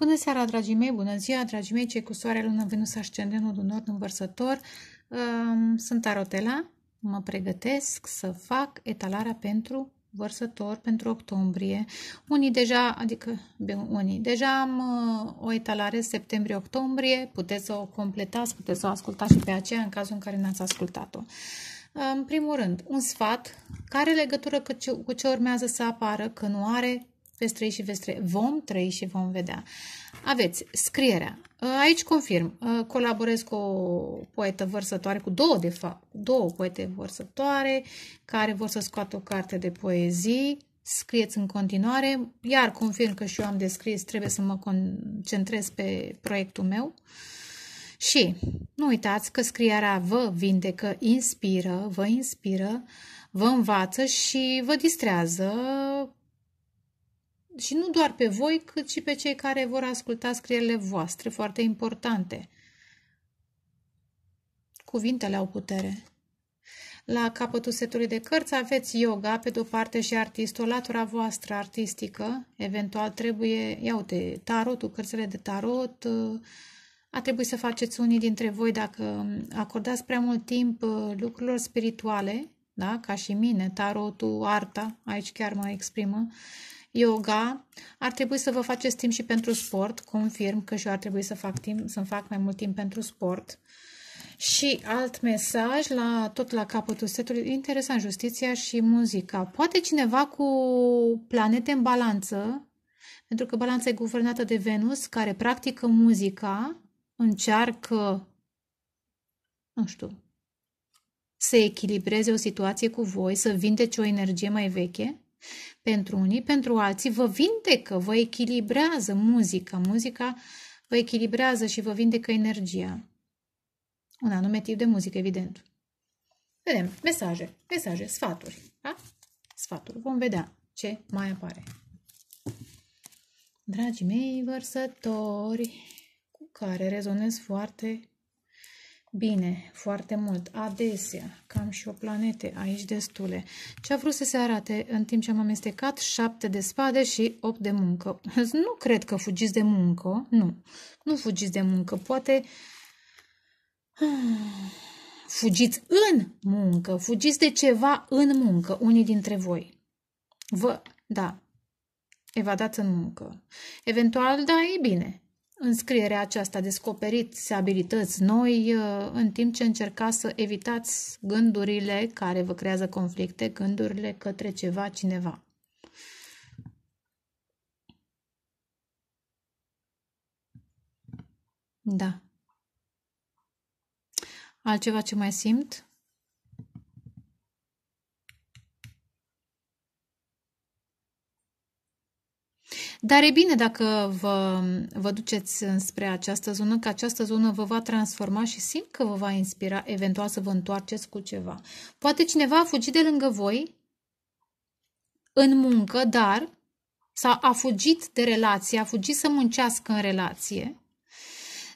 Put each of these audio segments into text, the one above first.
Bună seara, dragii mei, bună ziua, dragii mei, cei cu soare, lună, venus, ascendent, nodul nord, învărsător. Sunt Tarotela, mă pregătesc să fac etalarea pentru vărsător pentru octombrie. Unii deja, adică bine, unii, deja am uh, o etalare septembrie-octombrie, puteți să o completați, puteți să o ascultați și pe aceea în cazul în care n-ați ascultat-o. În primul rând, un sfat, care legătură cu ce, cu ce urmează să apară, că nu are Veți trăi și veți trăi. Vom trăi și vom vedea. Aveți scrierea. Uh, aici confirm. Uh, colaborez cu o poetă vărsătoare, cu două de fapt, două poete vărsătoare care vor să scoată o carte de poezii. Scrieți în continuare. Iar confirm că și eu am descris. trebuie să mă concentrez pe proiectul meu. Și nu uitați că scrierea vă vindecă, inspiră, vă inspiră, vă învață și vă distrează și nu doar pe voi, cât și pe cei care vor asculta scrierile voastre, foarte importante. Cuvintele au putere. La capătul setului de cărți aveți yoga, pe de-o parte, și artistul, latura voastră artistică. Eventual trebuie, ia uite, tarotul, cărțile de tarot. A trebuit să faceți unii dintre voi, dacă acordați prea mult timp lucrurilor spirituale, da? ca și mine, tarotul, arta, aici chiar mă exprimă, uh, yoga, ar trebui să vă faceți timp și pentru sport, confirm că și eu ar trebui să fac timp, să fac mai mult timp pentru sport. Și alt mesaj, la, tot la capătul setului, interesant, justiția și muzica. Poate cineva cu planete în balanță, pentru că balanța e guvernată de Venus, care practică muzica, încearcă, nu știu, să echilibreze o situație cu voi, să vindece o energie mai veche, pentru unii, pentru alții, vă vindecă, vă echilibrează muzica. Muzica vă echilibrează și vă vindecă energia. Un anume tip de muzică, evident. Vedem. Mesaje, mesaje, sfaturi. Da? Sfaturi. Vom vedea ce mai apare. Dragii mei vărsători, cu care rezonez foarte Bine, foarte mult. Adesea, cam și o planete aici destule. Ce a vrut să se arate în timp ce am amestecat? 7 de spade și 8 de muncă. Nu cred că fugiți de muncă. Nu, nu fugiți de muncă. Poate fugiți în muncă. Fugiți de ceva în muncă, unii dintre voi. Vă, da, evadați în muncă. Eventual, da, e bine în scrierea aceasta descoperiți abilități noi uh, în timp ce încercați să evitați gândurile care vă creează conflicte, gândurile către ceva, cineva. Da. Altceva ce mai simt? Dar e bine dacă vă, vă duceți spre această zonă, că această zonă vă va transforma și simt că vă va inspira eventual să vă întoarceți cu ceva. Poate cineva a fugit de lângă voi în muncă, dar s a fugit de relație, a fugit să muncească în relație,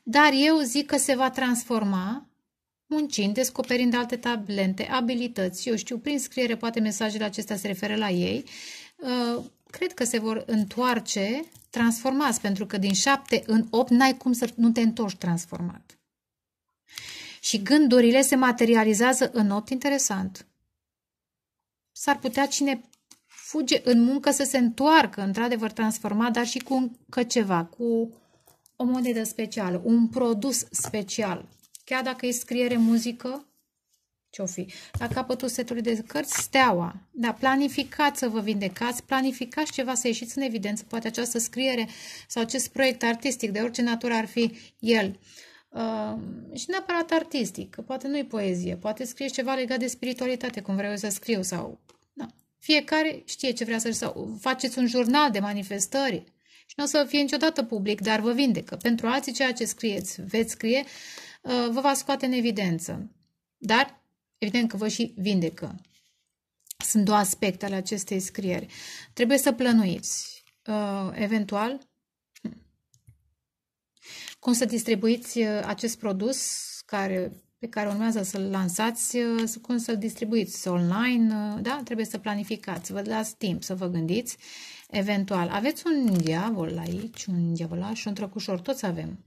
dar eu zic că se va transforma muncind, descoperind alte talente, abilități, eu știu, prin scriere, poate mesajele acestea se referă la ei, uh, cred că se vor întoarce transformați, pentru că din șapte în opt n-ai cum să nu te întorci transformat. Și gândurile se materializează în opt, interesant. S-ar putea cine fuge în muncă să se întoarcă, într-adevăr, transformat, dar și cu încă ceva, cu o monedă specială, un produs special. Chiar dacă e scriere muzică, ce-o fi. La capătul setului de cărți, steaua. Da, planificați să vă vindecați, planificați ceva să ieșiți în evidență, poate această scriere sau acest proiect artistic, de orice natură ar fi el. Uh, și neapărat artistic, că poate nu-i poezie, poate scrieți ceva legat de spiritualitate, cum vreau să scriu, sau da. fiecare știe ce vrea să sau faceți un jurnal de manifestări și nu o să fie niciodată public, dar vă vindecă. Pentru alții, ceea ce scrieți, veți scrie, uh, vă va scoate în evidență. Dar Evident că vă și vindecă. Sunt două aspecte ale acestei scrieri. Trebuie să plănuiți, uh, eventual, cum să distribuiți uh, acest produs care, pe care urmează să-l lansați, uh, cum să-l distribuiți online, uh, da? Trebuie să planificați, vă dați timp să vă gândiți, eventual. Aveți un diavol aici, un diavolaș, un trăcușor, toți avem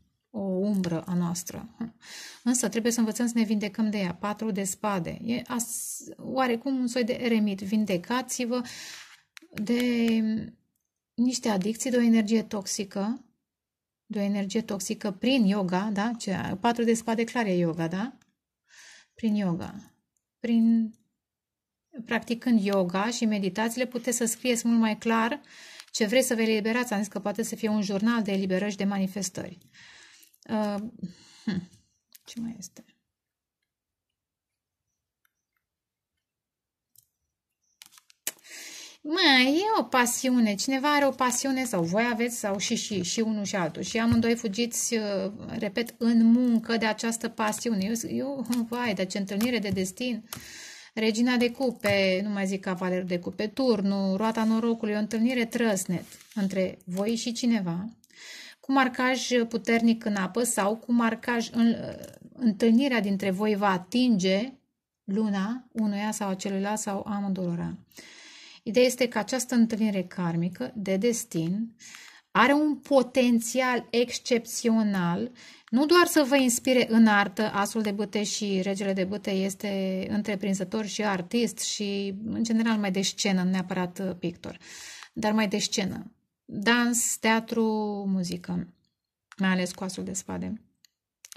umbră a noastră. Însă trebuie să învățăm să ne vindecăm de ea. Patru de spade. E as, oarecum un soi de eremit. Vindecați-vă de niște adicții, de o energie toxică, de o energie toxică prin yoga, da? Ce, patru de spade clar e yoga, da? Prin yoga. Prin practicând yoga și meditațiile, puteți să scrieți mult mai clar ce vreți să vă eliberați. Am zis că poate să fie un jurnal de eliberări și de manifestări. Uh, ce mai este? Mai e o pasiune, cineva are o pasiune sau voi aveți sau și, și, și unul și altul. Și amândoi fugiți, ă, repet, în muncă de această pasiune. Eu, eu vai, ce întâlnire de destin, regina de cupe, nu mai zic cavalerul de cupe, turnul, roata norocului, o întâlnire trăsnet între voi și cineva cu marcaj puternic în apă sau cu marcaj în, uh, întâlnirea dintre voi va atinge luna unuia sau a celuilalt sau amândurora. Ideea este că această întâlnire karmică de destin are un potențial excepțional, nu doar să vă inspire în artă, asul de băte și regele de băte este întreprinzător și artist și în general mai de scenă, nu neapărat uh, pictor, dar mai de scenă dans, teatru, muzică, mai ales cu asul de spade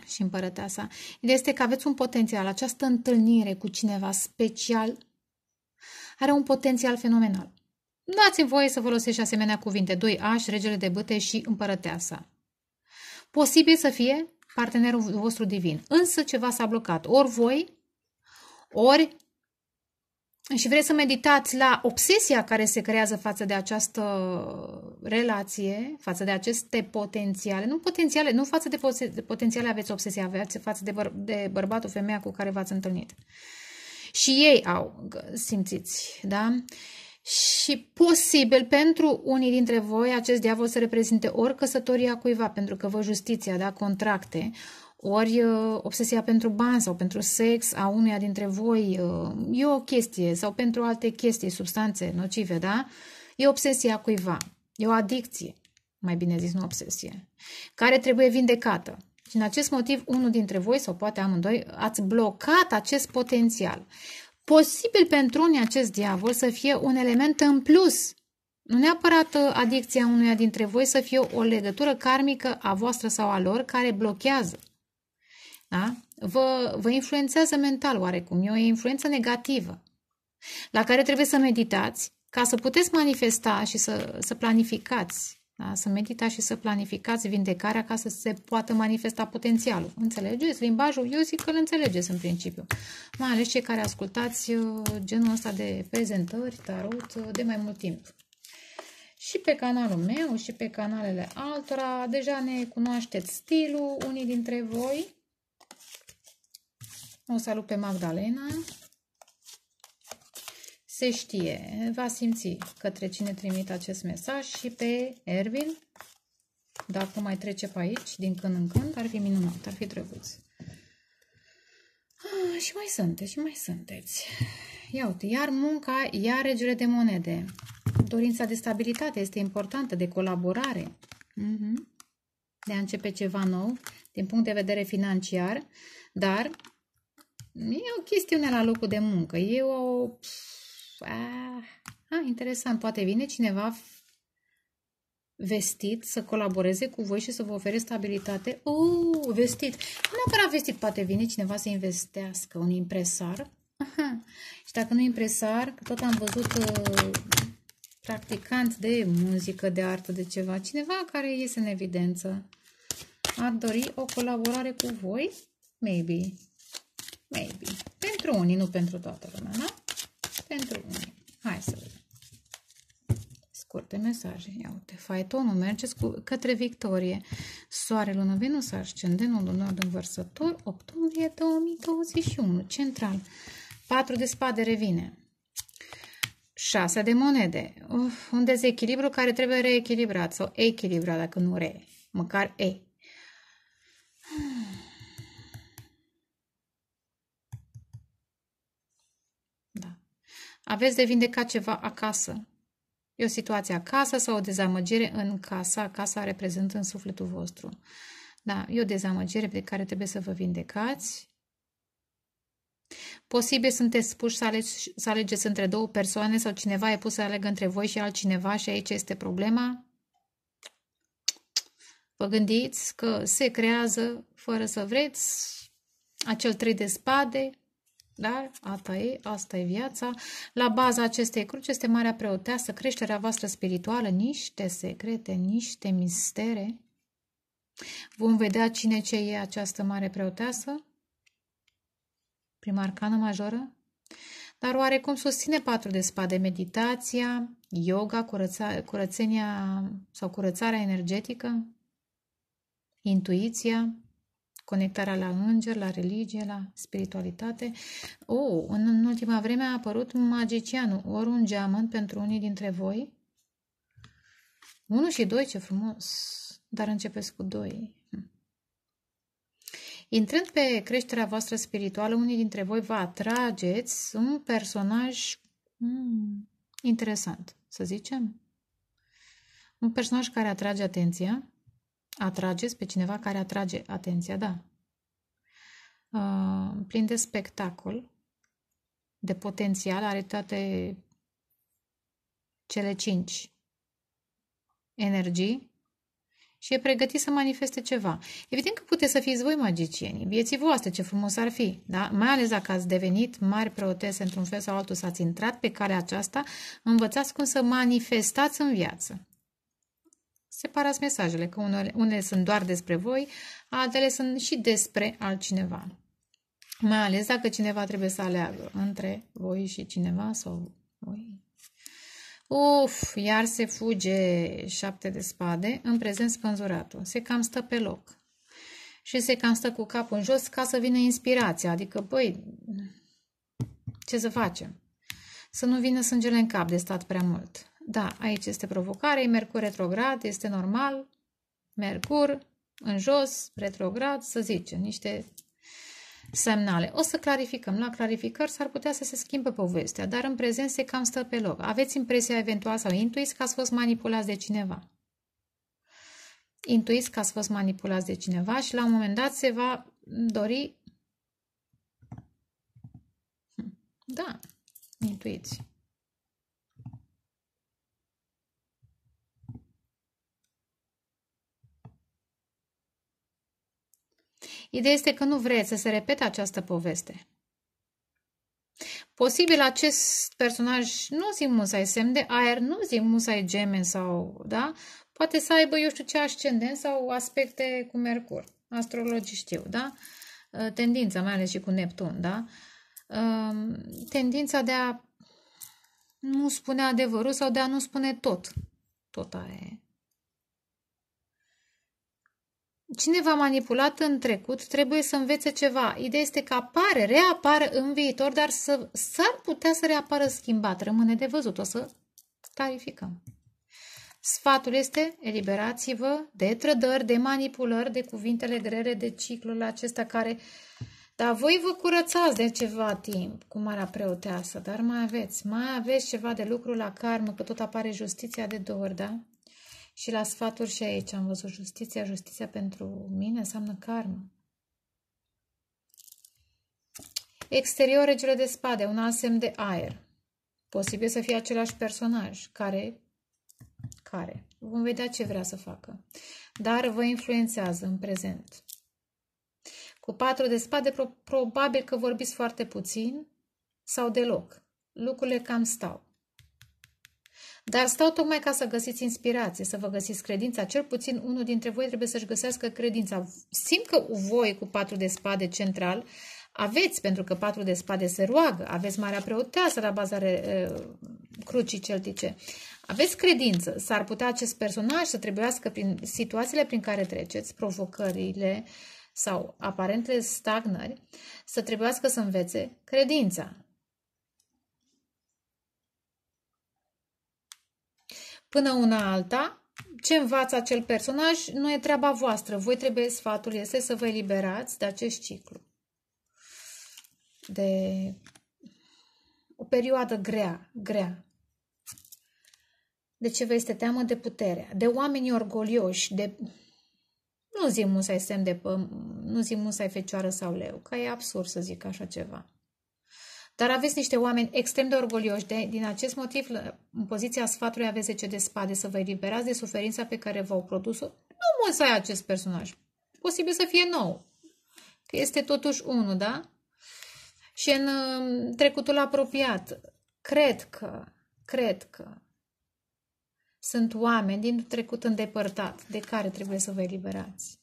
și împărăteasa. Ideea este că aveți un potențial. Această întâlnire cu cineva special are un potențial fenomenal. Dați-mi voie să folosești asemenea cuvinte. Doi aș, regele de băte și împărăteasa. Posibil să fie partenerul vostru divin. Însă ceva s-a blocat. Ori voi, ori și vreți să meditați la obsesia care se creează față de această relație, față de aceste potențiale, nu potențiale, nu față de, potențiale aveți obsesie, aveți față de, băr- de bărbatul, femeia cu care v-ați întâlnit. Și ei au, simțiți, da? Și posibil pentru unii dintre voi acest diavol să reprezinte ori căsătoria cuiva, pentru că vă justiția, da, contracte, ori uh, obsesia pentru bani sau pentru sex a unuia dintre voi, uh, e o chestie, sau pentru alte chestii, substanțe nocive, da? E obsesia cuiva, e o adicție, mai bine zis, nu obsesie, care trebuie vindecată. Și în acest motiv, unul dintre voi, sau poate amândoi, ați blocat acest potențial. Posibil pentru unii acest diavol să fie un element în plus nu neapărat uh, adicția unuia dintre voi să fie o legătură karmică a voastră sau a lor care blochează da? vă, vă influențează mental oarecum, e o influență negativă, la care trebuie să meditați ca să puteți manifesta și să, să planificați, da? să meditați și să planificați vindecarea ca să se poată manifesta potențialul. Înțelegeți? Limbajul, eu zic că îl înțelegeți în principiu. Mai ales cei care ascultați uh, genul ăsta de prezentări, tarot, uh, de mai mult timp și pe canalul meu și pe canalele altora. Deja ne cunoașteți stilul, unii dintre voi. O salut pe Magdalena. Se știe, va simți către cine trimit acest mesaj și pe Ervin. Dacă mai trece pe aici, din când în când, ar fi minunat, ar fi drăguț. Ah, și mai sunteți, și mai sunteți. Ia uite, iar munca, iar regele de monede. Dorința de stabilitate este importantă, de colaborare. Uh mhm. -huh. De a începe ceva nou, din punct de vedere financiar, dar E o chestiune la locul de muncă. E o... A, a, ah, interesant. Poate vine cineva vestit să colaboreze cu voi și să vă ofere stabilitate. Uuu, uh, vestit. Nu neapărat vestit. Poate vine cineva să investească. Un impresar. Aha. Și dacă nu impresar, că tot am văzut uh, practicant de muzică, de artă, de ceva. Cineva care iese în evidență. Ar dori o colaborare cu voi? Maybe. Maybe. Pentru unii, nu pentru toată lumea, da? Pentru unii. Hai să vedem. Scurte mesaje. Ia uite, faetonul merge cu, către victorie. Soare, lună, Venus, ascendentul, lunar în vărsător, octombrie 2021, central. 4 de spade revine. 6 de monede. Uf, un dezechilibru care trebuie reechilibrat sau echilibrat, dacă nu re. Măcar e. Aveți de vindecat ceva acasă. E o situație acasă sau o dezamăgire în casa. Casa reprezintă în sufletul vostru. Da, e o dezamăgire pe care trebuie să vă vindecați. Posibil sunteți puși să, alegi, să alegeți între două persoane sau cineva e pus să alegă între voi și altcineva și aici este problema. Vă gândiți că se creează, fără să vreți, acel trei de spade, da, asta e, asta e viața. La baza acestei cruci este Marea Preoteasă, creșterea voastră spirituală, niște secrete, niște mistere. Vom vedea cine ce e această Mare Preoteasă, prima arcană majoră. Dar oarecum susține patru de spade, meditația, yoga, curăța, curățenia sau curățarea energetică, intuiția, conectarea la înger, la religie, la spiritualitate. Oh, în, în ultima vreme a apărut magicianul, ori un geamăn pentru unii dintre voi. Unu și doi, ce frumos! Dar începeți cu doi. Hm. Intrând pe creșterea voastră spirituală, unii dintre voi vă atrageți un personaj hmm, interesant, să zicem. Un personaj care atrage atenția, Atrageți pe cineva care atrage atenția, da. Uh, plin de spectacol, de potențial, are toate cele cinci energii și e pregătit să manifeste ceva. Evident că puteți să fiți voi magicieni, vieții voastre, ce frumos ar fi, da? mai ales dacă ați devenit mari preotese într-un fel sau altul, s-ați intrat pe calea aceasta, învățați cum să manifestați în viață. Separați mesajele, că unele, unele sunt doar despre voi, altele sunt și despre altcineva. Mai ales dacă cineva trebuie să aleagă între voi și cineva sau voi. Uf, iar se fuge șapte de spade, în prezent spânzuratul. Se cam stă pe loc și se cam stă cu capul în jos ca să vină inspirația. Adică, băi, ce să facem? Să nu vină sângele în cap de stat prea mult. Da, aici este provocare, e Mercur retrograd, este normal. Mercur în jos, retrograd, să zicem, niște semnale. O să clarificăm. La clarificări s-ar putea să se schimbe povestea, dar în prezent se cam stă pe loc. Aveți impresia eventual sau intuiți că ați fost manipulați de cineva. Intuiți că ați fost manipulați de cineva și la un moment dat se va dori... Hm. Da, intuiți. Ideea este că nu vreți să se repete această poveste. Posibil acest personaj nu zic musai semn de aer, nu zic musai gemen sau, da? Poate să aibă, eu știu ce, ascendent sau aspecte cu Mercur. Astrologii știu, da? Ă, tendința, mai ales și cu Neptun, da? Ă, tendința de a nu spune adevărul sau de a nu spune tot. Tot aia e. Cine v-a manipulat în trecut trebuie să învețe ceva. Ideea este că apare, reapare în viitor, dar să, s-ar putea să reapară schimbat. Rămâne de văzut, o să clarificăm. Sfatul este eliberați-vă de trădări, de manipulări, de cuvintele grele, de ciclul acesta care... Dar voi vă curățați de ceva timp cu marea preoteasă, dar mai aveți, mai aveți ceva de lucru la karmă, că tot apare justiția de două ori, da? Și la sfaturi și aici am văzut justiția. Justiția pentru mine înseamnă karma. Exterior, regele de spade, un alt semn de aer. Posibil să fie același personaj care, care. Vom vedea ce vrea să facă. Dar vă influențează în prezent. Cu patru de spade, probabil că vorbiți foarte puțin sau deloc. Lucrurile cam stau. Dar stau tocmai ca să găsiți inspirație, să vă găsiți credința. Cel puțin unul dintre voi trebuie să-și găsească credința. Simt că voi cu patru de spade central aveți, pentru că patru de spade se roagă, aveți Marea Preoteasă la baza re, crucii celtice. Aveți credință, s-ar putea acest personaj să trebuiască prin situațiile prin care treceți, provocările sau aparentele stagnări, să trebuiască să învețe credința. Până una alta, ce învață acel personaj nu e treaba voastră. Voi trebuie, sfatul este să vă eliberați de acest ciclu. De o perioadă grea, grea. De ce vă este teamă de puterea, de oamenii orgolioși, de... Nu zic musai semn de... Pă... Nu zic musai fecioară sau leu, că e absurd să zic așa ceva. Dar aveți niște oameni extrem de orgolioși. De, din acest motiv, în poziția sfatului aveți 10 de spade să vă eliberați de suferința pe care v-au produs-o. Nu mulți ai acest personaj. Posibil să fie nou. Că este totuși unul, da? Și în um, trecutul apropiat, cred că, cred că sunt oameni din trecut îndepărtat de care trebuie să vă eliberați.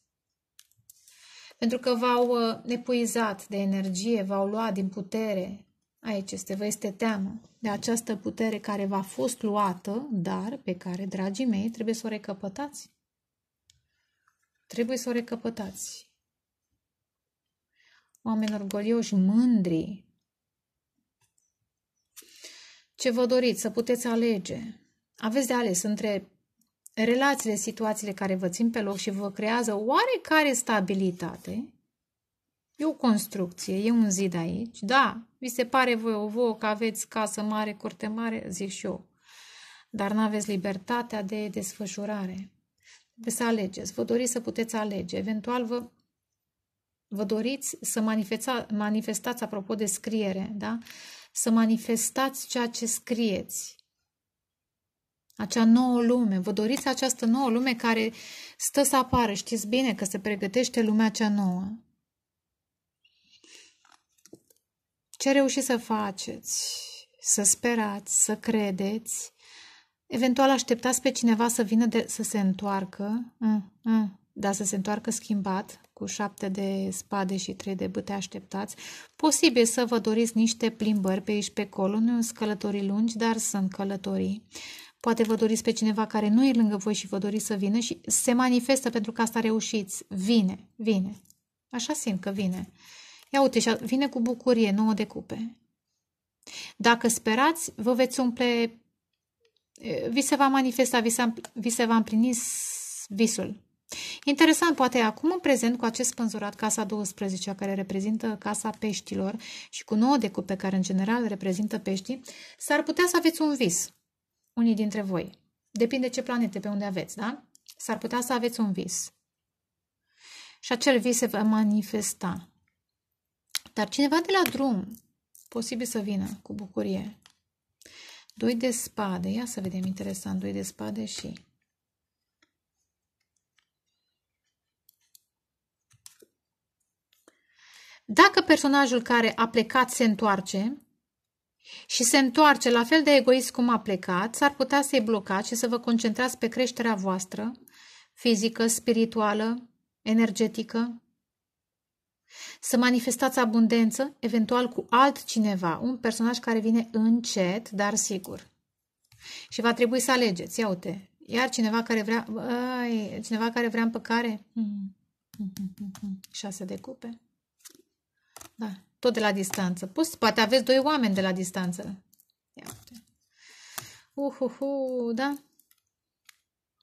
Pentru că v-au uh, epuizat de energie, v-au luat din putere, Aici este, vă este teamă de această putere care v-a fost luată, dar pe care, dragii mei, trebuie să o recăpătați. Trebuie să o recăpătați. Oameni orgolioși, mândri. Ce vă doriți? Să puteți alege. Aveți de ales între relațiile, situațiile care vă țin pe loc și vă creează oarecare stabilitate E o construcție, e un zid aici. Da, vi se pare voi o vouă că aveți casă mare, curte mare, zic și eu. Dar nu aveți libertatea de desfășurare. Trebuie să alegeți. Vă doriți să puteți alege. Eventual vă, vă doriți să manifesta, manifestați, apropo de scriere, da? să manifestați ceea ce scrieți. Acea nouă lume. Vă doriți această nouă lume care stă să apară. Știți bine că se pregătește lumea cea nouă. Ce reușiți să faceți? Să sperați, să credeți, eventual așteptați pe cineva să vină de, să se întoarcă, mm, mm, da, să se întoarcă schimbat, cu șapte de spade și trei de bâte așteptați. Posibil să vă doriți niște plimbări pe aici, pe acolo, nu sunt călătorii lungi, dar sunt călătorii. Poate vă doriți pe cineva care nu e lângă voi și vă doriți să vină și se manifestă pentru că asta reușiți. Vine, vine. Așa simt că vine. Ia uite, și vine cu bucurie, nouă de cupe. Dacă sperați, vă veți umple, vi se va manifesta, vi se, vi se va împlini visul. Interesant, poate acum în prezent cu acest spânzurat, casa 12 care reprezintă casa peștilor și cu nouă de cupe care în general reprezintă peștii, s-ar putea să aveți un vis, unii dintre voi. Depinde ce planete pe unde aveți, da? S-ar putea să aveți un vis. Și acel vis se va manifesta. Dar cineva de la drum, posibil să vină cu bucurie. Doi de spade, ia să vedem interesant, doi de spade și... Dacă personajul care a plecat se întoarce și se întoarce la fel de egoist cum a plecat, s-ar putea să-i blocați și să vă concentrați pe creșterea voastră, fizică, spirituală, energetică, să manifestați abundență, eventual cu altcineva, un personaj care vine încet, dar sigur. Și va trebui să alegeți, ia uite, iar cineva care vrea, ai, cineva care vrea împăcare, mm -hmm. șase de cupe, da, tot de la distanță. Pus, poate aveți doi oameni de la distanță. Ia uite. Uhuhu, da?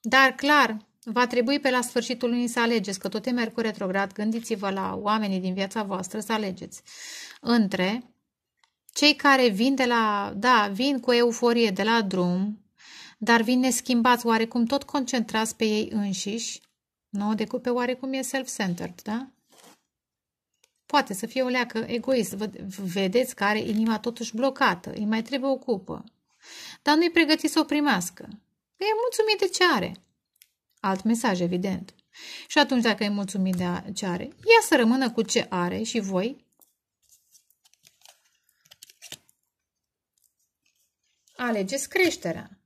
Dar clar, Va trebui pe la sfârșitul lunii să alegeți, că tot e Mercur retrograd, gândiți-vă la oamenii din viața voastră să alegeți. Între cei care vin de la, da, vin cu euforie de la drum, dar vin neschimbați, oarecum tot concentrați pe ei înșiși, nu? De pe oarecum e self-centered, da? Poate să fie o leacă egoist. Vedeți că are inima totuși blocată, îi mai trebuie o cupă. Dar nu-i pregătit să o primească. E mulțumit de ce are. Alt mesaj, evident. Și atunci, dacă e mulțumit de ce are, ea să rămână cu ce are și voi alegeți creșterea.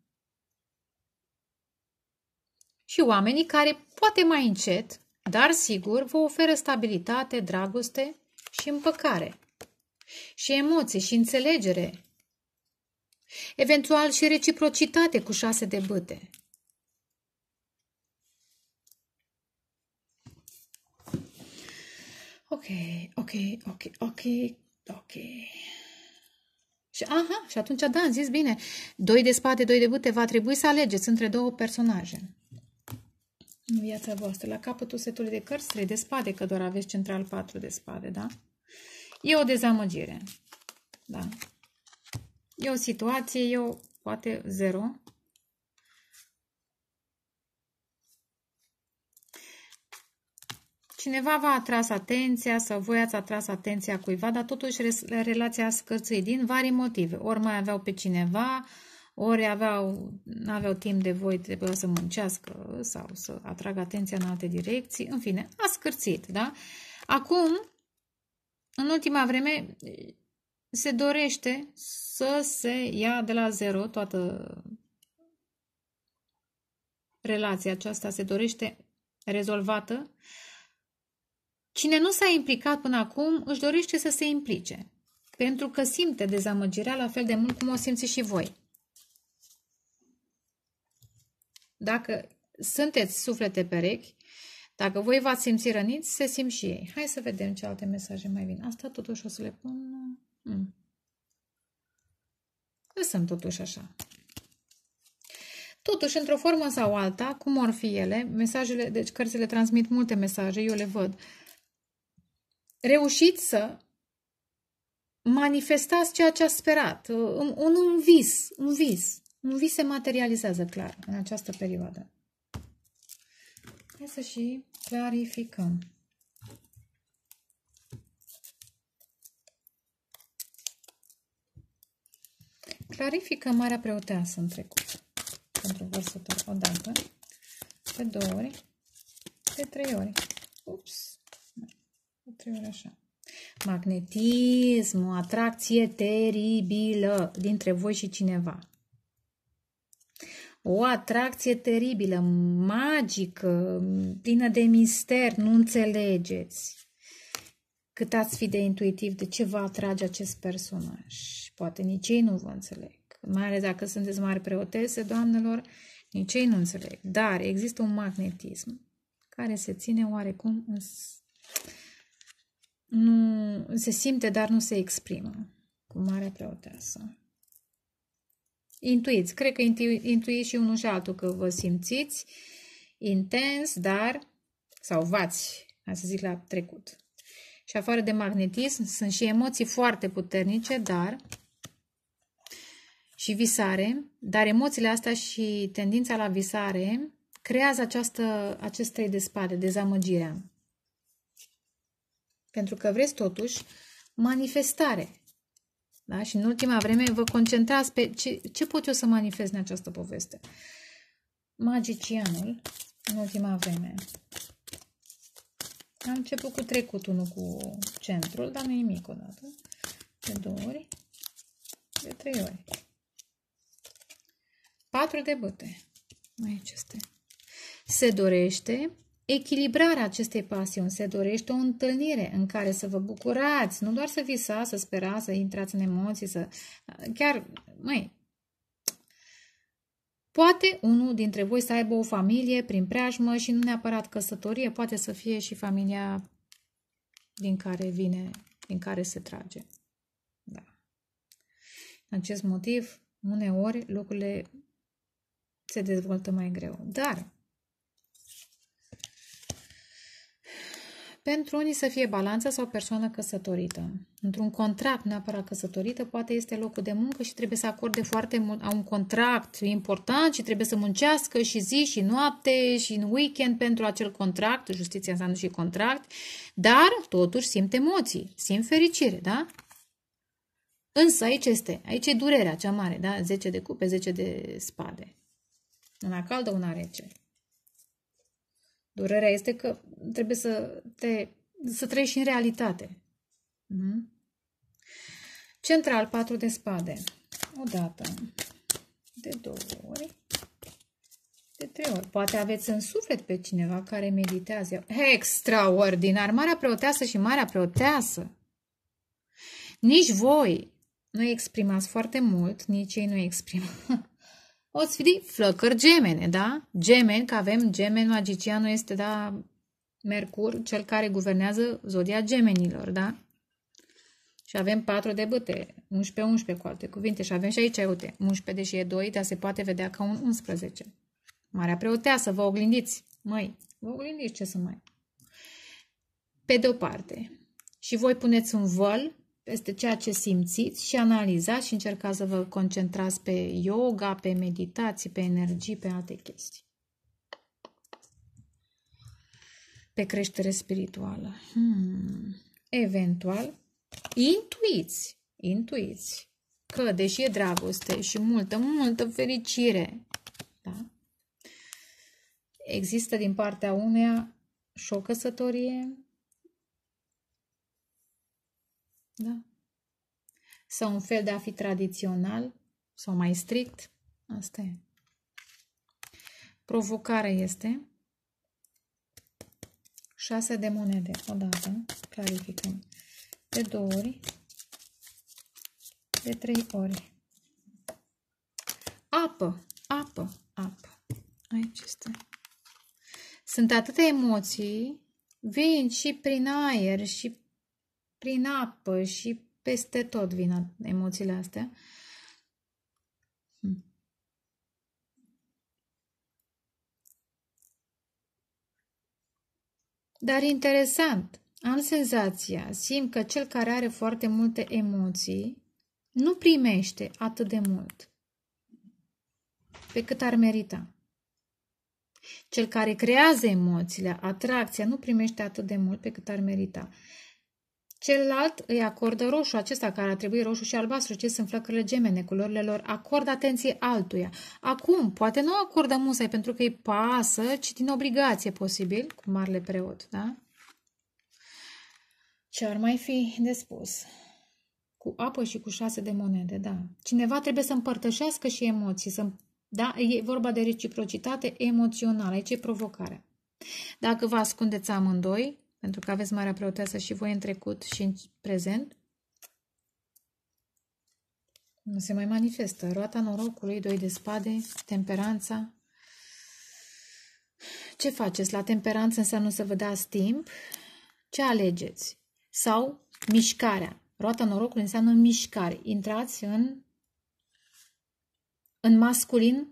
Și oamenii care, poate mai încet, dar sigur, vă oferă stabilitate, dragoste și împăcare. Și emoții și înțelegere. Eventual și reciprocitate cu șase de bâte. ok, ok, ok, ok, ok. Și aha, și atunci da, am zis bine, doi de spate, doi de bute, va trebui să alegeți între două personaje. În viața voastră, la capătul setului de cărți, trei de spade, că doar aveți central patru de spade, da? E o dezamăgire, da? E o situație, eu poate zero, Cineva v-a atras atenția sau voi ați atras atenția cuiva, dar totuși relația a scârțâit din vari motive. Ori mai aveau pe cineva, ori aveau, aveau timp de voi, trebuia să muncească sau să atragă atenția în alte direcții. În fine, a scârțit, da? Acum, în ultima vreme, se dorește să se ia de la zero toată relația aceasta, se dorește rezolvată Cine nu s-a implicat până acum își dorește să se implice, pentru că simte dezamăgirea la fel de mult cum o simți și voi. Dacă sunteți suflete perechi, dacă voi v-ați simți răniți, se simt și ei. Hai să vedem ce alte mesaje mai vin. Asta totuși o să le pun... Hmm. Lăsăm totuși așa. Totuși, într-o formă sau alta, cum or fi ele, mesajele, deci cărțile transmit multe mesaje, eu le văd. Uh, Reușit să manifestați ceea ce ați sperat, uh, un, un, un vis, un vis. Un vis se materializează clar în această perioadă. Hai să și clarificăm. Clarifică Marea Preoteasă în trecut. Pentru vărsător o dată, pe două ori, pe trei ori. Ups! ori așa. Magnetism, o atracție teribilă dintre voi și cineva. O atracție teribilă, magică, plină de mister, nu înțelegeți. Cât ați fi de intuitiv de ce vă atrage acest personaj. Poate nici ei nu vă înțeleg. Mai ales dacă sunteți mari preotese, doamnelor, nici ei nu înțeleg. Dar există un magnetism care se ține oarecum în nu se simte, dar nu se exprimă cu mare preoteasă. Intuiți, cred că intu- intuiți și unul și altul că vă simțiți intens, dar sau vați, hai să zic la trecut. Și afară de magnetism, sunt și emoții foarte puternice, dar și visare, dar emoțiile astea și tendința la visare creează această, acest trei de spade, dezamăgirea pentru că vreți totuși manifestare. Da? Și în ultima vreme vă concentrați pe ce, ce pot eu să manifest în această poveste. Magicianul, în ultima vreme, am început cu trecutul, nu cu centrul, dar nu nimic odată. De două ori, de trei ori. Patru de băte. Aici este. Se dorește Echilibrarea acestei pasiuni se dorește o întâlnire în care să vă bucurați, nu doar să visați, să sperați, să intrați în emoții, să... Chiar, măi, Poate unul dintre voi să aibă o familie prin preajmă și nu neapărat căsătorie, poate să fie și familia din care vine, din care se trage. Da. În acest motiv, uneori lucrurile se dezvoltă mai greu. Dar Pentru unii să fie balanță sau persoană căsătorită. Într-un contract neapărat căsătorită, poate este locul de muncă și trebuie să acorde foarte mult, au un contract important și trebuie să muncească și zi și noapte și în weekend pentru acel contract, justiția înseamnă și contract, dar totuși simt emoții, simt fericire, da? Însă aici este, aici e durerea cea mare, da? 10 de cupe, 10 de spade. Una caldă, una rece. Durerea este că trebuie să, te, să trăiești în realitate. Mm? Central, patru de spade. O dată, de două ori, de trei ori. Poate aveți în suflet pe cineva care meditează. Extraordinar! Marea preoteasă și marea preoteasă. Nici voi nu exprimați foarte mult, nici ei nu exprimă să fi flăcări gemene, da? Gemeni, că avem gemen, magicianul este, da, Mercur, cel care guvernează zodia gemenilor, da? Și avem patru de băte, 11-11 cu alte cuvinte. Și avem și aici, uite, 11, deși e 2, dar se poate vedea ca un 11. Marea preoteasă, vă oglindiți, măi, vă oglindiți ce să mai. Pe de o parte, și voi puneți un văl peste ceea ce simțiți și analizați și încercați să vă concentrați pe yoga, pe meditații, pe energii, pe alte chestii. Pe creștere spirituală. Hmm. Eventual, intuiți, intuiți că deși e dragoste și multă, multă fericire, da? există din partea uneia și o căsătorie, Da. Sau un fel de a fi tradițional sau mai strict. Asta e. Provocarea este șase de monede. O dată, clarificăm. De două ori, de trei ori. Apă, apă, apă. Aici este. Sunt atâtea emoții, vin și prin aer și prin apă și peste tot vin emoțiile astea. Hmm. Dar interesant, am senzația, simt că cel care are foarte multe emoții nu primește atât de mult pe cât ar merita. Cel care creează emoțiile, atracția, nu primește atât de mult pe cât ar merita. Celălalt îi acordă roșu, acesta care ar trebui roșu și albastru, ce sunt flăcările gemene, culorile lor, acordă atenție altuia. Acum, poate nu acordă musai pentru că îi pasă, ci din obligație posibil, cu marele preot, da? Ce ar mai fi de spus? Cu apă și cu șase de monede, da. Cineva trebuie să împărtășească și emoții, să, da? E vorba de reciprocitate emoțională, aici e provocarea. Dacă vă ascundeți amândoi, pentru că aveți Marea Preoteasă și voi în trecut și în prezent, nu se mai manifestă. Roata norocului, doi de spade, temperanța. Ce faceți? La temperanță înseamnă să vă dați timp. Ce alegeți? Sau mișcarea. Roata norocului înseamnă mișcare. Intrați în, în masculin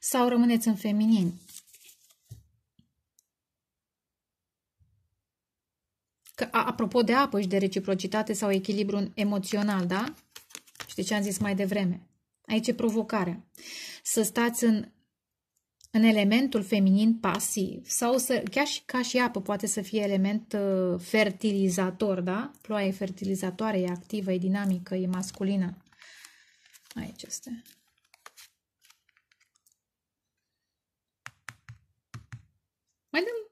sau rămâneți în feminin. Că, apropo de apă și de reciprocitate sau echilibru emoțional, da? Știi ce am zis mai devreme? Aici e provocarea. Să stați în, în elementul feminin pasiv sau să, chiar și ca și apă poate să fie element uh, fertilizator, da? Ploaie fertilizatoare, e activă, e dinamică, e masculină. Aici este. Mai dăm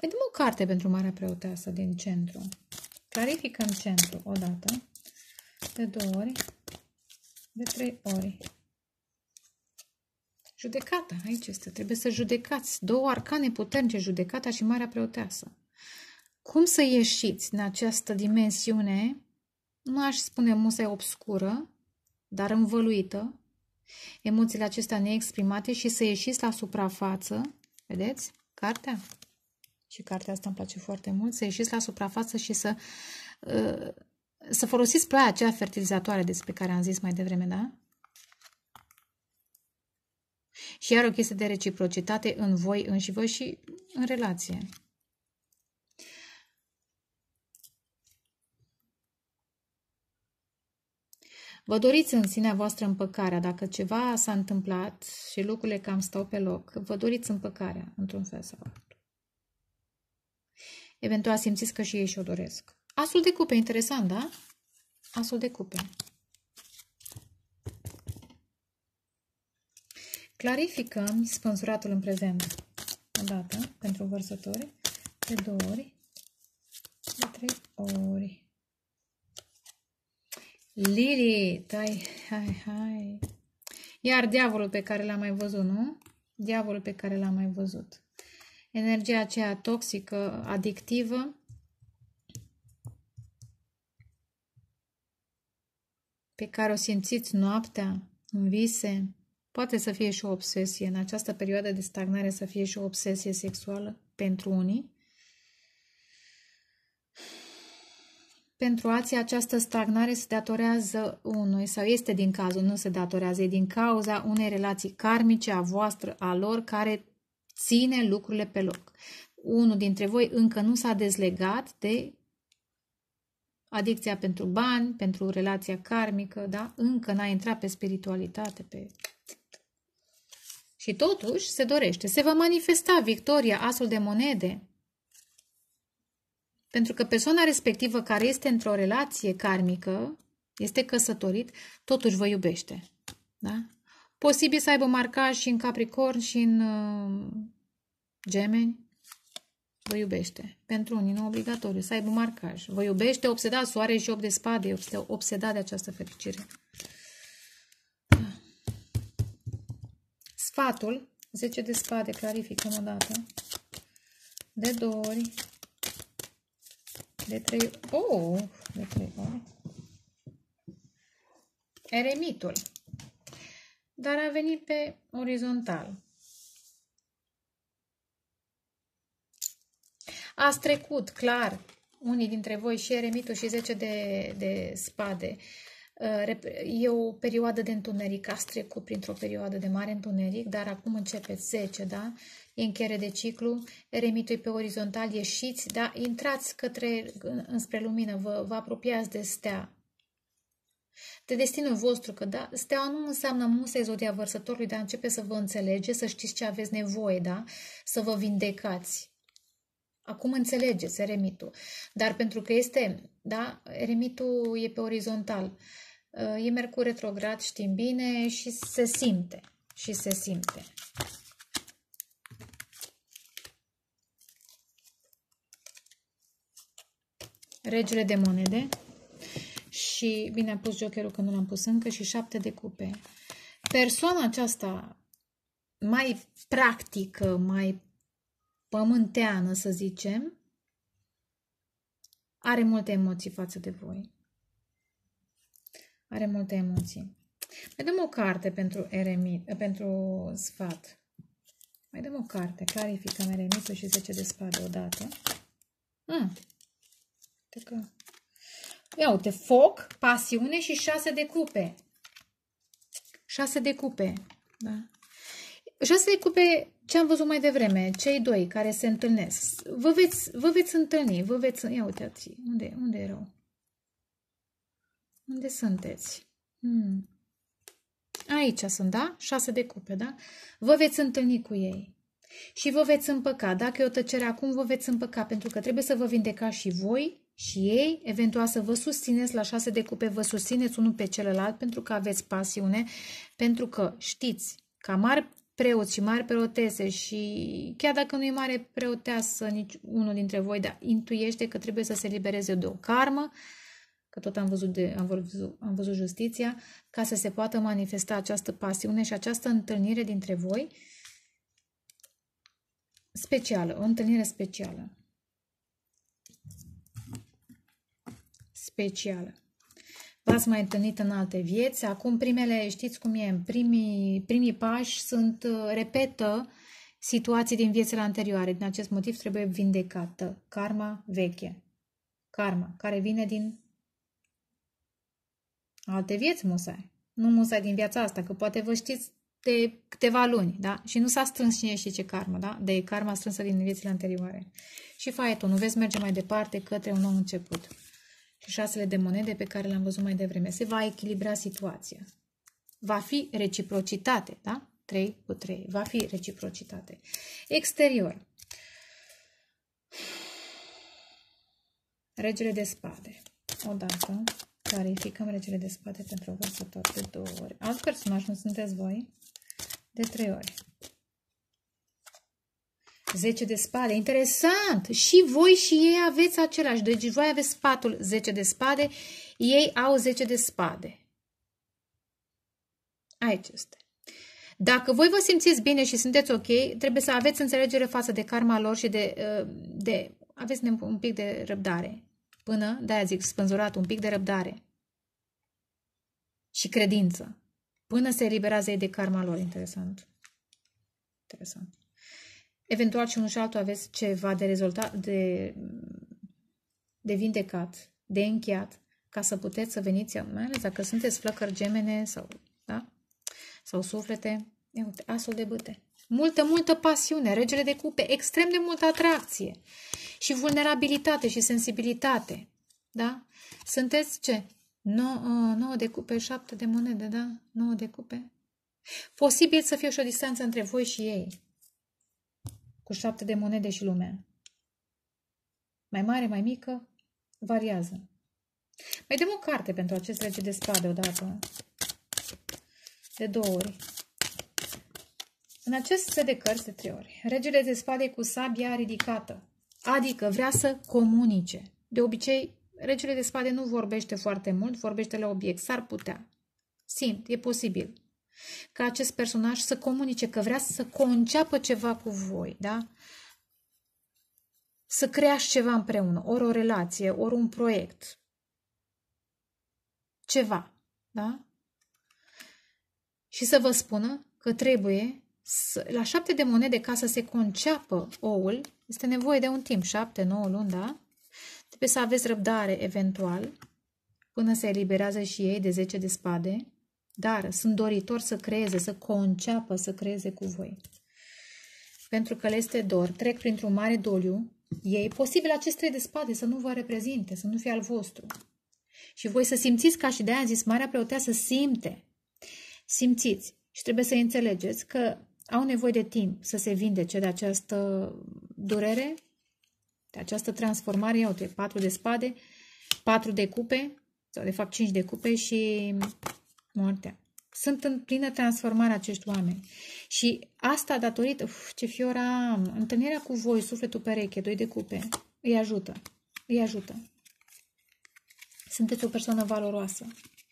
Vedem o carte pentru Marea Preoteasă din centru. Clarificăm centru o dată, de două ori, de trei ori. Judecata, aici este. Trebuie să judecați. Două arcane puternice, judecata și Marea Preoteasă. Cum să ieșiți în această dimensiune, nu aș spune musai obscură, dar învăluită, emoțiile acestea neexprimate și să ieșiți la suprafață, vedeți, cartea, și cartea asta îmi place foarte mult, să ieșiți la suprafață și să, uh, să folosiți ploaia aceea fertilizatoare despre care am zis mai devreme, da? Și iar o chestie de reciprocitate în voi și voi și în relație. Vă doriți în sinea voastră împăcarea. Dacă ceva s-a întâmplat și lucrurile cam stau pe loc, vă doriți împăcarea, într-un fel sau altul. Eventual simțiți că și ei și-o doresc. Asul de cupe, interesant, da? Asul de cupe. Clarificăm spânzuratul în prezent. O dată, pentru vărsători, de două ori, de trei ori. Lili, dai, hai, hai. Iar diavolul pe care l-am mai văzut, nu? Diavolul pe care l-am mai văzut energia aceea toxică, adictivă, pe care o simțiți noaptea, în vise, poate să fie și o obsesie. În această perioadă de stagnare să fie și o obsesie sexuală pentru unii. Pentru alții, această stagnare se datorează unui sau este din cazul, nu se datorează, e din cauza unei relații karmice a voastră, a lor, care ține lucrurile pe loc. Unul dintre voi încă nu s-a dezlegat de adicția pentru bani, pentru relația karmică, da? Încă n-a intrat pe spiritualitate, pe... Și totuși se dorește, se va manifesta victoria, asul de monede. Pentru că persoana respectivă care este într-o relație karmică, este căsătorit, totuși vă iubește. Da? Posibil să aibă marcaj și în Capricorn și în uh, Gemeni. Vă iubește. Pentru unii, nu obligatoriu, să aibă marcaj. Vă iubește, obsedat soare și 8 de spade, Este obsedat de această fericire. Sfatul, 10 de spade, clarificăm o dată. De 2 ori. De 3 ori. Oh! De 3 ori. Da. Eremitul dar a venit pe orizontal. Ați trecut, clar, unii dintre voi și eremitul și 10 de, de spade. Uh, e o perioadă de întuneric, ați trecut printr-o perioadă de mare întuneric, dar acum începeți 10, da? E încheiere de ciclu, eremitul e pe orizontal, ieșiți, da? Intrați către, înspre lumină, vă, vă apropiați de stea, de destinul vostru, că da, steaua nu înseamnă musa zodia vărsătorului, dar începe să vă înțelege, să știți ce aveți nevoie, da? Să vă vindecați. Acum înțelegeți eremitul. Dar pentru că este, da, eremitul e pe orizontal. Uh, e mercur retrograd, știm bine, și se simte. Și se simte. Regele de monede și, bine, am pus jokerul că nu l-am pus încă, și șapte de cupe. Persoana aceasta mai practică, mai pământeană, să zicem, are multe emoții față de voi. Are multe emoții. Mai dăm o carte pentru, eremit, pentru sfat. Mai dăm o carte. Clarificăm eremitul și 10 de spade odată. Ah, uite că Ia uite, foc, pasiune și șase de cupe. Șase de cupe. Da. Șase de cupe, ce am văzut mai devreme, cei doi care se întâlnesc. Vă veți, vă veți întâlni, vă veți... Ia uite, unde, unde erau? Unde sunteți? Hmm. Aici sunt, da? Șase de cupe, da? Vă veți întâlni cu ei. Și vă veți împăca. Dacă e o tăcere acum, vă veți împăca, pentru că trebuie să vă vindecați și voi și ei, eventual să vă susțineți la șase de cupe, vă susțineți unul pe celălalt pentru că aveți pasiune, pentru că știți, ca mari preoți și mari preotese și chiar dacă nu e mare preoteasă nici unul dintre voi, dar intuiește că trebuie să se libereze de o karmă, că tot am văzut, de, am, văzut, am văzut justiția, ca să se poată manifesta această pasiune și această întâlnire dintre voi specială, o întâlnire specială. specială. V-ați mai întâlnit în alte vieți. Acum primele, știți cum e, primii, primii pași sunt, uh, repetă situații din viețile anterioare. Din acest motiv trebuie vindecată karma veche. Karma, care vine din alte vieți musai. Nu musai din viața asta, că poate vă știți de câteva luni, da? Și nu s-a strâns cine știe ce karma, da? De karma strânsă din viețile anterioare. Și faietul, nu vezi, merge mai departe către un nou început și șasele de monede pe care le-am văzut mai devreme. Se va echilibra situația. Va fi reciprocitate, da? 3 cu 3. Va fi reciprocitate. Exterior. Regele de spade. Odată clarificăm regele de spade pentru vărsător de două ori. Alt personaj nu sunteți voi. De trei ori. 10 de spade. Interesant! Și voi și ei aveți același. Deci voi aveți sfatul 10 de spade, ei au 10 de spade. Aici este. Dacă voi vă simțiți bine și sunteți ok, trebuie să aveți înțelegere față de karma lor și de... Uh, de aveți un pic de răbdare. Până, de-aia zic spânzurat, un pic de răbdare. Și credință. Până se eliberează ei de karma lor. Interesant. Interesant. Eventual și unul și altul aveți ceva de rezultat, de, de vindecat, de încheiat, ca să puteți să veniți, mai ales dacă sunteți flăcări gemene sau, da? sau suflete, e, uite, asul de băte. Multă, multă pasiune, regele de cupe, extrem de multă atracție și vulnerabilitate și sensibilitate. Da? Sunteți ce? 9, 9 uh, de cupe, 7 de monede, da? 9 de cupe. Posibil să fie și o distanță între voi și ei cu șapte de monede și lumea. Mai mare, mai mică, variază. Mai dăm o carte pentru acest rege de spade odată. De două ori. În acest set de cărți de trei ori, regele de spade cu sabia ridicată, adică vrea să comunice. De obicei, regele de spade nu vorbește foarte mult, vorbește la obiect, s-ar putea. Simt, e posibil ca acest personaj să comunice, că vrea să conceapă ceva cu voi, da? Să creați ceva împreună, ori o relație, ori un proiect. Ceva, da? Și să vă spună că trebuie să, la șapte de monede ca să se conceapă oul, este nevoie de un timp, șapte, nouă luni, da? Trebuie să aveți răbdare eventual până se eliberează și ei de 10 de spade dar sunt doritor să creeze, să conceapă să creeze cu voi. Pentru că le este dor, trec printr-un mare doliu, ei, posibil acest trei de spade să nu vă reprezinte, să nu fie al vostru. Și voi să simțiți ca și de-aia zis, Marea Preotea să simte. Simțiți și trebuie să înțelegeți că au nevoie de timp să se vindece de această durere, de această transformare. Iau patru de spade, patru de cupe, sau de fapt cinci de cupe și sunt în plină transformare acești oameni. Și asta datorită, uf, ce fiora am, întâlnirea cu voi, sufletul pereche, doi de cupe, îi ajută. Îi ajută. Sunteți o persoană valoroasă,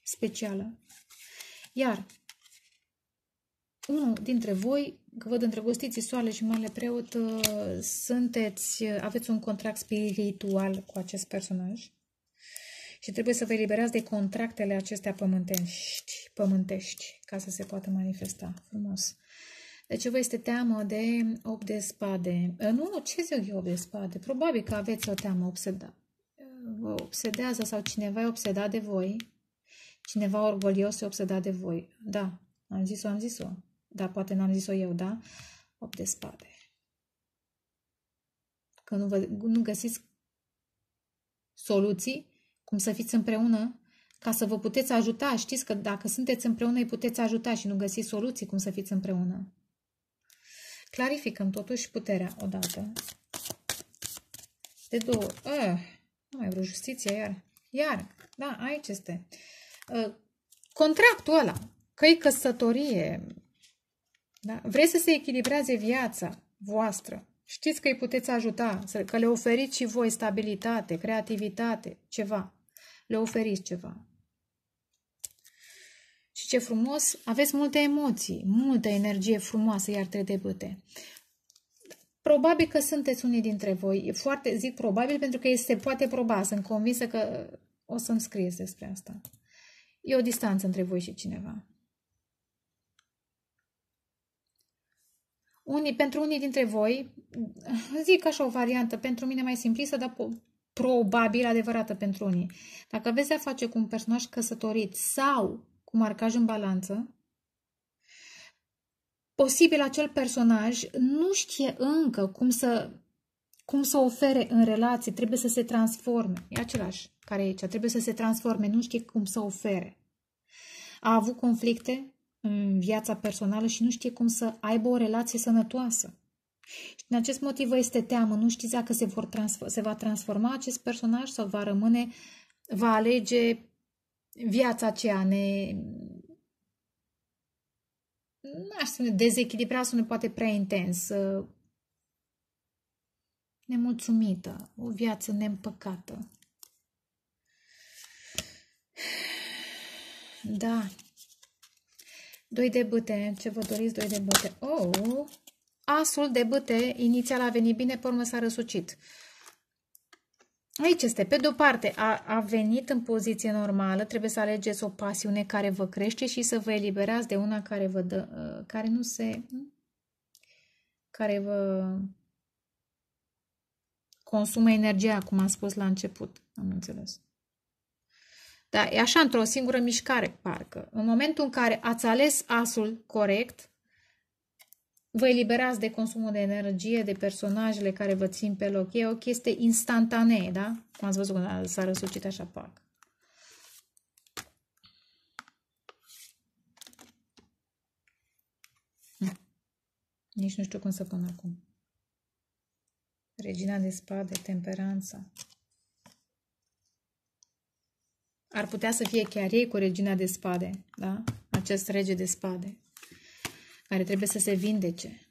specială. Iar unul dintre voi, că văd îndrăgostiții, soarele și marele preot, ă, sunteți, aveți un contract spiritual cu acest personaj și trebuie să vă eliberați de contractele acestea pământești, pământești ca să se poată manifesta. Frumos. ce deci vă este teamă de 8 de spade. Eh, nu, ce zic eu 8 de spade? Probabil că aveți o teamă obseda. Vă obsedează sau cineva e obsedat de voi. Cineva orgolios e obsedat de voi. Da, am zis-o, am zis-o. Da, poate n-am zis-o eu, da? 8 de spade. Că nu, vă, nu găsiți soluții cum să fiți împreună, ca să vă puteți ajuta. Știți că dacă sunteți împreună îi puteți ajuta și nu găsiți soluții cum să fiți împreună. Clarificăm totuși puterea odată. De două ori. Eh, nu mai vreo justiție iar. Iar. Da, aici este. Eh, contractul ăla. că e căsătorie. Da? Vreți să se echilibreze viața voastră. Știți că îi puteți ajuta, că le oferiți și voi stabilitate, creativitate, ceva le oferiți ceva. Și ce frumos, aveți multe emoții, multă energie frumoasă, iar trei de băte. Probabil că sunteți unii dintre voi. Foarte, zic probabil pentru că este poate proba. Sunt convinsă că o să-mi scrieți despre asta. E o distanță între voi și cineva. Unii, pentru unii dintre voi, zic așa o variantă, pentru mine mai simplistă, dar probabil adevărată pentru unii. Dacă aveți de-a face cu un personaj căsătorit sau cu marcaj în balanță, posibil acel personaj nu știe încă cum să, cum să ofere în relație, trebuie să se transforme. E același care e aici, trebuie să se transforme, nu știe cum să ofere. A avut conflicte în viața personală și nu știe cum să aibă o relație sănătoasă. Și din acest motiv vă este teamă, nu știți dacă se, vor se va transforma acest personaj sau va rămâne, va alege viața aceea ne... Nu aș spune dezechilibra, sună poate prea intens, nemulțumită, o viață neîmpăcată. Da. Doi de băte, Ce vă doriți? Doi de băte. Oh! Asul de băte inițial a venit bine, pe urmă s-a răsucit. Aici este, pe de-o parte, a, a venit în poziție normală, trebuie să alegeți o pasiune care vă crește și să vă eliberați de una care vă dă, ă, care nu se, care vă consumă energia, cum am spus la început, am înțeles. Da, e așa într-o singură mișcare, parcă. În momentul în care ați ales asul corect, Vă eliberați de consumul de energie, de personajele care vă țin pe loc. E o chestie instantanee, da? Cum ați văzut când s-a răsucit așa, pac. Nici nu știu cum să pun acum. Regina de spade, temperanța. Ar putea să fie chiar ei cu regina de spade, da? Acest rege de spade care trebuie să se vindece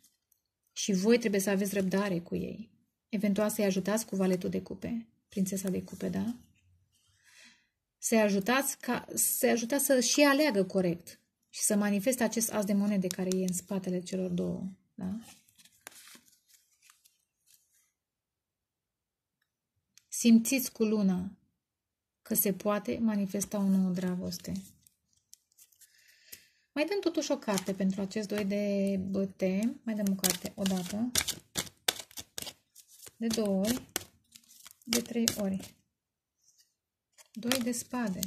și voi trebuie să aveți răbdare cu ei. Eventual să-i ajutați cu valetul de cupe, prințesa de cupe, da? Să-i ajutați, ca, să ajutați să și aleagă corect și să manifeste acest as de monede care e în spatele celor două, da? Simțiți cu luna că se poate manifesta o nouă dragoste. Mai dăm totuși o carte pentru acest doi de băte. Mai dăm o carte o dată. De două ori. De trei ori. Doi de spade.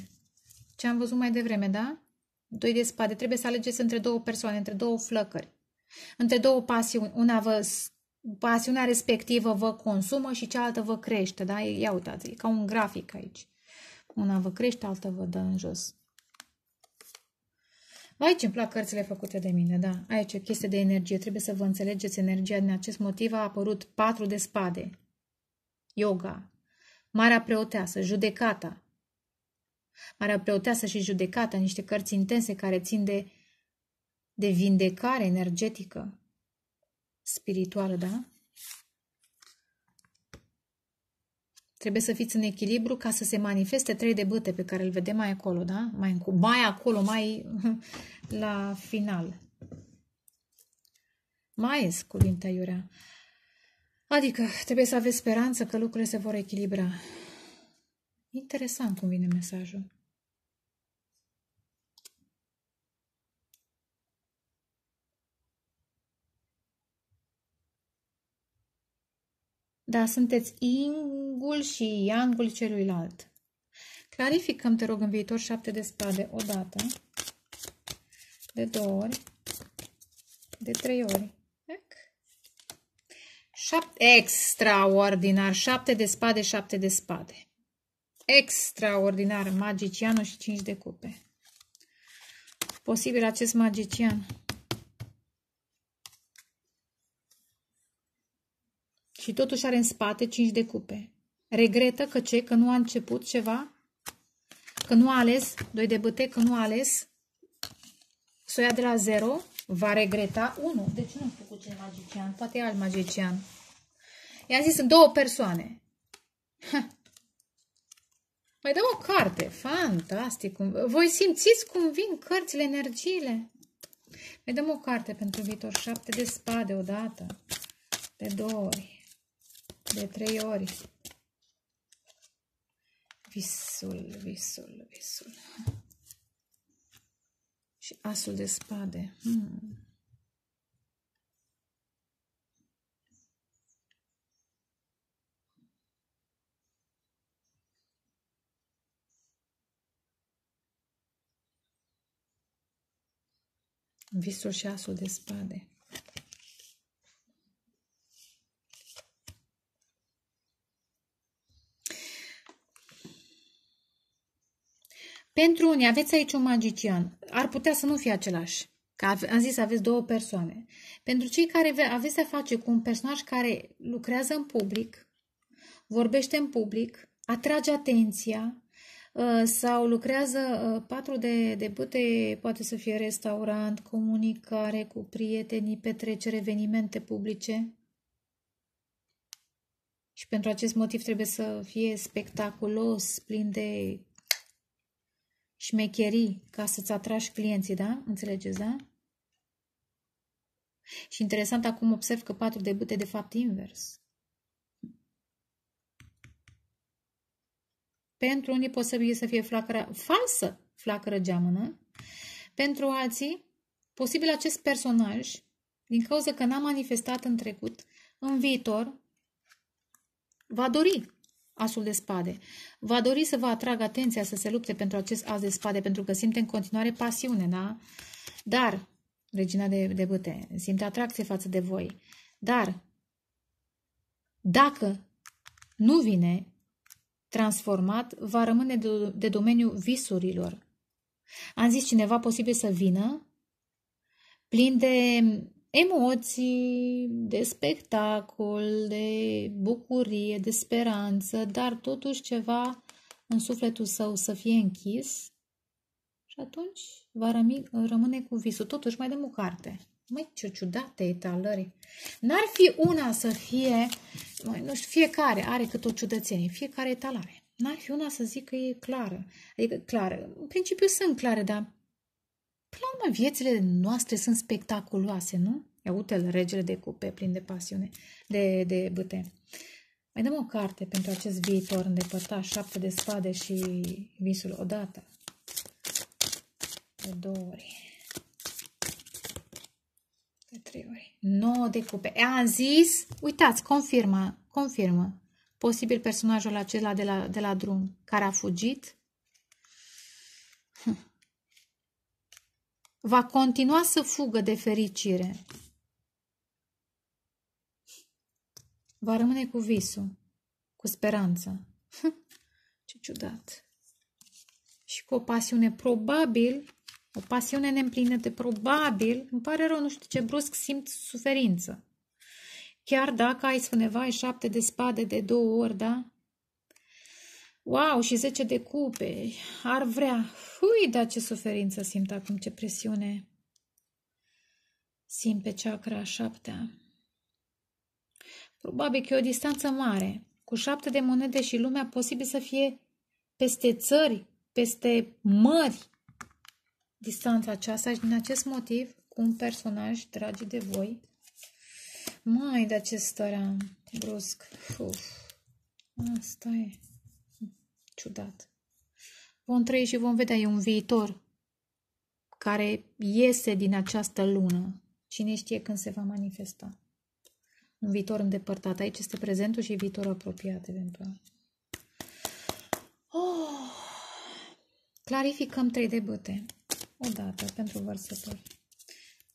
Ce am văzut mai devreme, da? Doi de spade. Trebuie să alegeți între două persoane, între două flăcări. Între două pasiuni. Una vă pasiunea respectivă vă consumă și cealaltă vă crește, da? Ia uitați, e ca un grafic aici. Una vă crește, alta vă dă în jos. Aici îmi plac cărțile făcute de mine, da. Aici e o chestie de energie. Trebuie să vă înțelegeți energia. Din acest motiv a apărut patru de spade. Yoga. Marea preoteasă, judecata. Marea preoteasă și judecata, niște cărți intense care țin de, de vindecare energetică, spirituală, da? Trebuie să fiți în echilibru ca să se manifeste trei de băte pe care îl vedem mai acolo, da? Mai, mai acolo, mai la final. Mai ies cuvintea iurea. Adică trebuie să aveți speranță că lucrurile se vor echilibra. Interesant cum vine mesajul. dar sunteți ingul și iangul celuilalt. Clarificăm, te rog, în viitor șapte de spade o dată, de două ori, de trei ori. Șapte, extraordinar, șapte de spade, șapte de spade. Extraordinar, magicianul și cinci de cupe. Posibil acest magician și totuși are în spate cinci de cupe. Regretă că ce? Că nu a început ceva? Că nu a ales? Doi de băte? Că nu a ales? ia de la zero va regreta unu. Deci nu știu făcut cel magician, poate e alt magician. I-am zis, sunt două persoane. Ha. Mai dăm o carte. Fantastic. Voi simțiți cum vin cărțile, energiile. Mai dăm o carte pentru viitor. Șapte de spade odată. De două ori de trei ori. Visul, visul, visul. Și asul de spade. Hmm. Visul și asul de spade. Pentru unii aveți aici un magician, ar putea să nu fie același. Că am zis, aveți două persoane. Pentru cei care aveți să face cu un personaj care lucrează în public, vorbește în public, atrage atenția uh, sau lucrează uh, patru de, de bute, poate să fie restaurant, comunicare cu prietenii, petrecere, evenimente publice. Și pentru acest motiv trebuie să fie spectaculos, plin de șmecherii ca să-ți atragi clienții, da? Înțelegeți, da? Și interesant, acum observ că patru de bâte de fapt invers. Pentru unii posibil să fie flacăra, falsă flacără geamănă. Pentru alții, posibil acest personaj, din cauza că n-a manifestat în trecut, în viitor, va dori Asul de spade. Va dori să vă atrag atenția să se lupte pentru acest as de spade, pentru că simte în continuare pasiune, da? Dar, regina de, de băte, simte atracție față de voi. Dar, dacă nu vine transformat, va rămâne de, de domeniul visurilor. Am zis cineva posibil să vină plin de emoții, de spectacol, de bucurie, de speranță, dar totuși ceva în sufletul său să fie închis și atunci va rămâne cu visul. Totuși, mai dăm o carte. Mai ce ciudate etalări. N-ar fi una să fie, măi, nu știu, fiecare are cât o ciudățenie, fiecare etalare. N-ar fi una să zic că e clară. Adică clară. În principiu sunt clare, dar Până la urmă, viețile noastre sunt spectaculoase, nu? Ia uite-l, regele de cupe, plin de pasiune, de, de băte. Mai dăm o carte pentru acest viitor îndepărtat, șapte de spade și visul odată. De două ori. De trei ori. Nouă de cupe. E, am zis, uitați, confirmă, confirmă. Posibil personajul acela de la, de la drum care a fugit. Hm va continua să fugă de fericire. Va rămâne cu visul, cu speranța. Ce ciudat! Și cu o pasiune probabil, o pasiune neîmplinită, probabil, îmi pare rău, nu știu ce, brusc simt suferință. Chiar dacă ai spuneva, ai șapte de spade de două ori, da? Wow, și 10 de cupe. Ar vrea. Ui, da, ce suferință simt acum, ce presiune simt pe chakra a șaptea. Probabil că e o distanță mare. Cu șapte de monede și lumea posibil să fie peste țări, peste mări. Distanța aceasta și din acest motiv, cu un personaj dragi de voi, mai de acest stăream brusc. Uf, asta e ciudat. Vom trăi și vom vedea, e un viitor care iese din această lună. Cine știe când se va manifesta. Un viitor îndepărtat. Aici este prezentul și viitorul apropiat, eventual. Oh! Clarificăm trei de băte. O dată pentru vărsători.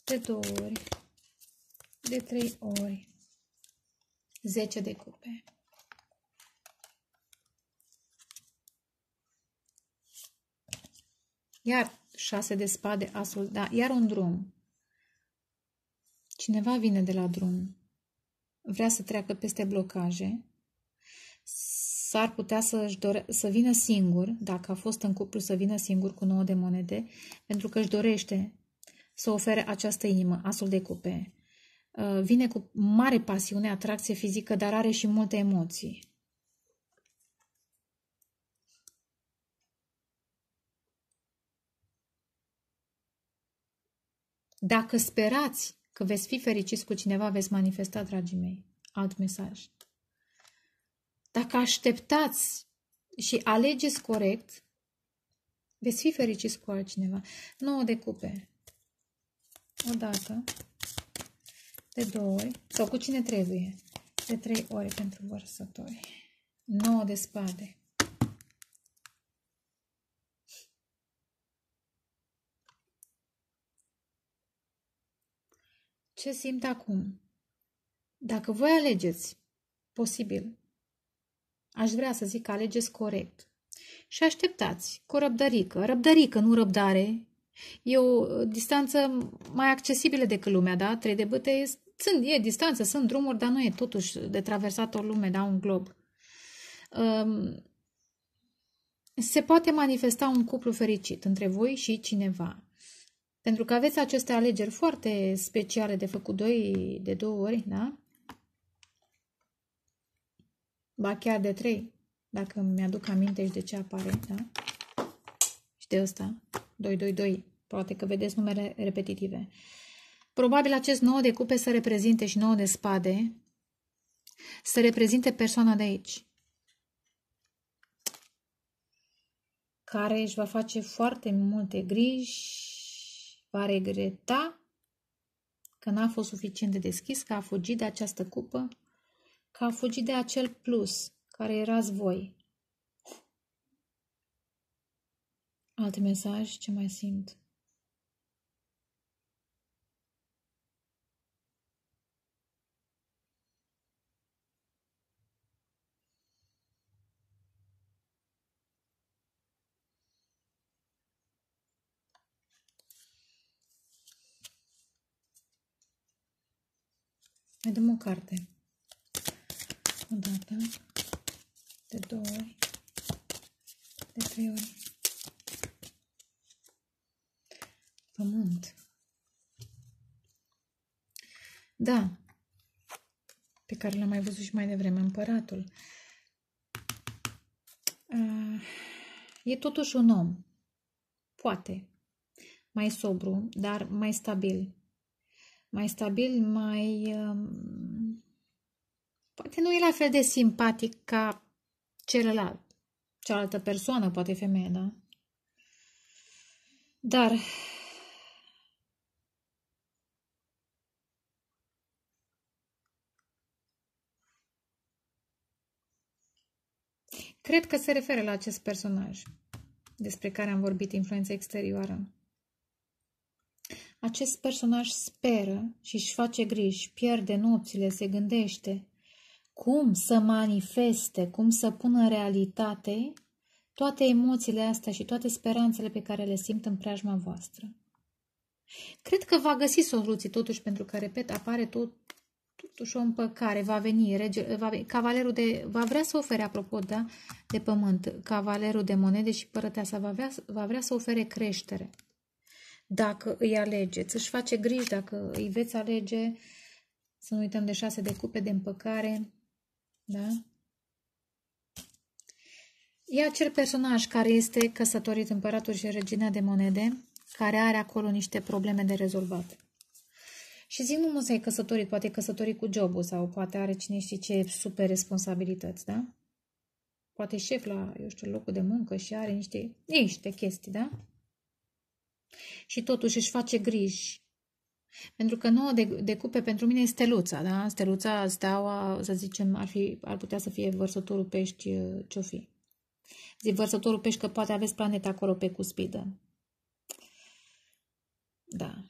De două ori. De trei ori. zece de cupe. Iar șase de spade, asul, da, iar un drum. Cineva vine de la drum, vrea să treacă peste blocaje, s-ar putea să, și dore- să vină singur, dacă a fost în cuplu, să vină singur cu nouă de monede, pentru că își dorește să ofere această inimă, asul de cupe. Uh, vine cu mare pasiune, atracție fizică, dar are și multe emoții. Dacă sperați că veți fi fericiți cu cineva, veți manifesta, dragii mei, alt mesaj. Dacă așteptați și alegeți corect, veți fi fericiți cu altcineva. Nu de decupe. O dată, de două ori, sau cu cine trebuie, de trei ori pentru vărsători. 9 de spade. ce simt acum. Dacă voi alegeți, posibil, aș vrea să zic că alegeți corect. Și așteptați cu răbdărică, răbdărică, nu răbdare. E o uh, distanță mai accesibilă decât lumea, da? Trei de băte sunt, e distanță, sunt drumuri, dar nu e totuși de traversat o lume, da? Un glob. Um, se poate manifesta un cuplu fericit între voi și cineva. Pentru că aveți aceste alegeri foarte speciale de făcut doi, de două ori, da? Ba chiar de trei, dacă mi-aduc aminte și de ce apare, da? Și de ăsta, 2, 2, 2. Poate că vedeți numere repetitive. Probabil acest 9 de cupe să reprezinte și 9 de spade, să reprezinte persoana de aici. Care își va face foarte multe griji va regreta că n-a fost suficient de deschis, că a fugit de această cupă, că a fugit de acel plus care erați voi. Alt mesaj, ce mai simt? Mai dăm o carte. O dată, de două ori, de trei ori. Pământ. Da, pe care l-am mai văzut și mai devreme, împăratul. Ah, e totuși un om, poate, mai sobru, dar mai stabil, mai stabil, mai... Um, poate nu e la fel de simpatic ca celălalt, cealaltă persoană, poate femeie, da? Dar Cred că se referă la acest personaj despre care am vorbit, influența exterioară. Acest personaj speră și își face griji, pierde nopțile, se gândește cum să manifeste, cum să pună în realitate toate emoțiile astea și toate speranțele pe care le simt în preajma voastră. Cred că va găsi soluții totuși pentru că, repet, apare tot, totuși o împăcare, va veni, rege, va, cavalerul de, va vrea să ofere, apropo, da, de pământ, cavalerul de monede și sa, va vrea, va vrea să ofere creștere dacă îi alegeți, își face griji dacă îi veți alege, să nu uităm de șase de cupe de împăcare, da? E acel personaj care este căsătorit împăratul și regina de monede, care are acolo niște probleme de rezolvat. Și zic nu s-ai căsătorit, poate e căsătorit cu jobul sau poate are cine știe ce super responsabilități, da? Poate șef la, eu știu, locul de muncă și are niște, niște chestii, da? și totuși își face griji. Pentru că nouă de, de cupe pentru mine este steluța, da? Steluța, steaua, să zicem, ar, fi, ar putea să fie vărsătorul pești uh, ce-o fi. Zic vărsătorul pești că poate aveți planeta acolo pe cuspidă. Da.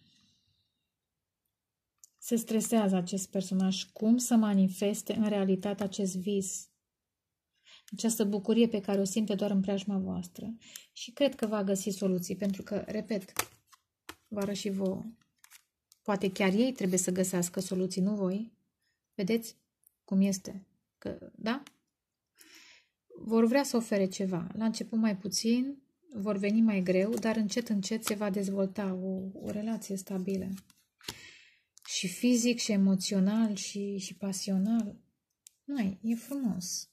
Se stresează acest personaj. Cum să manifeste în realitate acest vis? această bucurie pe care o simte doar în preajma voastră. Și cred că va găsi soluții, pentru că, repet, arăt și vouă. Poate chiar ei trebuie să găsească soluții, nu voi. Vedeți cum este? Că, da? Vor vrea să ofere ceva. La început mai puțin, vor veni mai greu, dar încet, încet se va dezvolta o, o relație stabilă. Și fizic, și emoțional, și, și pasional. Mai, e frumos.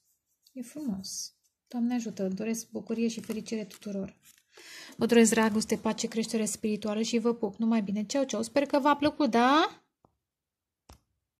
E frumos. Doamne ajută, doresc bucurie și fericire tuturor. Vă doresc dragoste, pace, creștere spirituală și vă pup. Numai bine. Ceau, ceau. Sper că v-a plăcut, da?